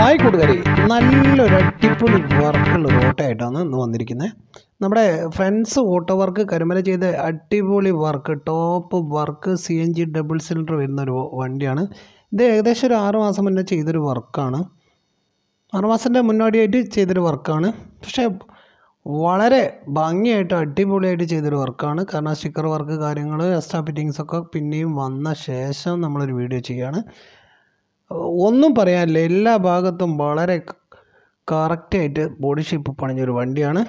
hi കൂട്ടുകാരി നല്ലൊരു അടിപൊളി വർക്കുള്ള ഒരു ഓട്ടമായിട്ടാണ് ഇന്ന് വന്നിരിക്കുന്നത് നമ്മുടെ ഫ്രണ്ട്സ് ഓട്ടോ വർക്ക് കരുമല ചെയ്ത അടിപൊളി work top work C N G double cylinder വരുന്ന ഒരു വണ്ടിയാണ് ഇത് ഏകദേശം ഒരു ആറ് മാസം മുന്നേ ചെയ്തൊരു വർക്കാണ് ആറ് മാസത്തിൻ്റെ മുന്നോടിയായിട്ട് ചെയ്തൊരു വർക്കാണ് പക്ഷേ വളരെ ഭംഗിയായിട്ട് അടിപൊളിയായിട്ട് ചെയ്തൊരു വർക്കാണ് കാരണം സ്റ്റിക്കർ വർക്ക് കാര്യങ്ങൾ എക്സ്ട്രാ ഫിറ്റിങ്സൊക്കെ പിന്നെയും വന്ന ശേഷം നമ്മളൊരു വീഡിയോ ചെയ്യുകയാണ് ഒന്നും പറയാനില്ല എല്ലാ ഭാഗത്തും വളരെ കറക്റ്റായിട്ട് ബോഡി ഷേപ്പ് പണിഞ്ഞൊരു വണ്ടിയാണ്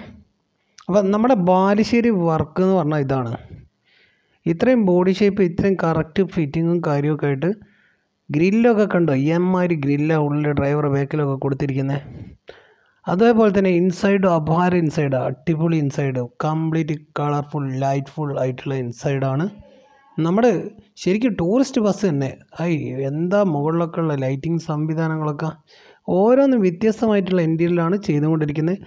അപ്പം നമ്മുടെ ബാലുശ്ശേരി വർക്ക് എന്ന് പറഞ്ഞാൽ ഇതാണ് ഇത്രയും ബോഡി ഷേപ്പ് ഇത്രയും കറക്റ്റ് ഫിറ്റിങ്ങും കാര്യമൊക്കെ ആയിട്ട് ഗ്രില്ലൊക്കെ കണ്ടോ എമ്മാതിരി ഗ്രില്ലാണ് ഉള്ളിൽ ഡ്രൈവർ ബാക്കിലൊക്കെ കൊടുത്തിരിക്കുന്നത് അതേപോലെ തന്നെ ഇൻസൈഡ് അപാര ഇൻസൈഡ് അടിപൊളി ഇൻസൈഡ് കംപ്ലീറ്റ് കളർഫുൾ ലൈറ്റ്ഫുൾ ആയിട്ടുള്ള ഇൻസൈഡാണ് നമ്മുടെ ശരിക്കും ടൂറിസ്റ്റ് ബസ് തന്നെ ഐ എന്താ മുകളിലൊക്കെ ഉള്ള ലൈറ്റിംഗ് സംവിധാനങ്ങളൊക്കെ ഓരോന്നും വ്യത്യസ്തമായിട്ടുള്ള ഇൻറ്റീരിയലാണ് ചെയ്തുകൊണ്ടിരിക്കുന്നത്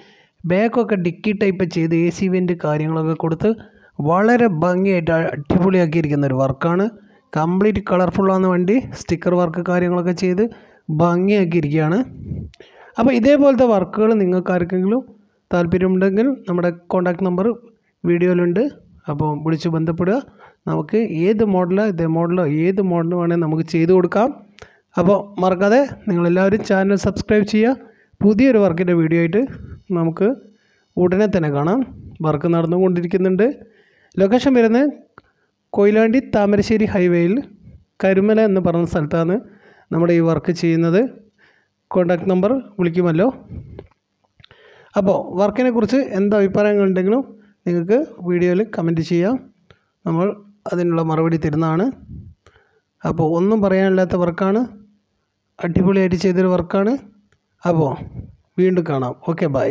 ബാക്കൊക്കെ ഡിക്കി ടൈപ്പ് ചെയ്ത് എ സി വെൻ്റ് കാര്യങ്ങളൊക്കെ കൊടുത്ത് വളരെ ഭംഗിയായിട്ട് അടിപൊളിയാക്കിയിരിക്കുന്ന ഒരു വർക്കാണ് കംപ്ലീറ്റ് കളർഫുള്ളാണ് വണ്ടി സ്റ്റിക്കർ വർക്ക് കാര്യങ്ങളൊക്കെ ചെയ്ത് ഭംഗിയാക്കിയിരിക്കുകയാണ് അപ്പോൾ ഇതേപോലത്തെ വർക്കുകൾ നിങ്ങൾക്ക് ആർക്കെങ്കിലും താല്പര്യമുണ്ടെങ്കിൽ നമ്മുടെ കോൺടാക്ട് നമ്പർ വീഡിയോയിലുണ്ട് അപ്പോൾ വിളിച്ച് ബന്ധപ്പെടുക നമുക്ക് ഏത് മോഡലോ ഇതേ മോഡലോ ഏത് മോഡൽ വേണമെങ്കിൽ നമുക്ക് ചെയ്തു കൊടുക്കാം അപ്പോൾ മറക്കാതെ നിങ്ങളെല്ലാവരും ചാനൽ സബ്സ്ക്രൈബ് ചെയ്യുക പുതിയൊരു വർക്കിൻ്റെ വീഡിയോ ആയിട്ട് നമുക്ക് ഉടനെ തന്നെ കാണാം വർക്ക് നടന്നുകൊണ്ടിരിക്കുന്നുണ്ട് ലൊക്കേഷൻ വരുന്നത് കൊയിലാണ്ടി താമരശ്ശേരി ഹൈവേയിൽ കരുമല എന്ന് പറഞ്ഞ സ്ഥലത്താണ് നമ്മുടെ ഈ വർക്ക് ചെയ്യുന്നത് കോണ്ടാക്ട് നമ്പർ വിളിക്കുമല്ലോ അപ്പോൾ വർക്കിനെക്കുറിച്ച് എന്ത് അഭിപ്രായങ്ങളുണ്ടെങ്കിലും നിങ്ങൾക്ക് വീഡിയോയിൽ കമൻറ്റ് ചെയ്യാം നമ്മൾ അതിനുള്ള മറുപടി തരുന്നതാണ് അപ്പോൾ ഒന്നും പറയാനില്ലാത്ത വർക്കാണ് അടിപൊളിയായിട്ട് ചെയ്തൊരു വർക്കാണ് അപ്പോൾ വീണ്ടും കാണാം ഓക്കെ ബൈ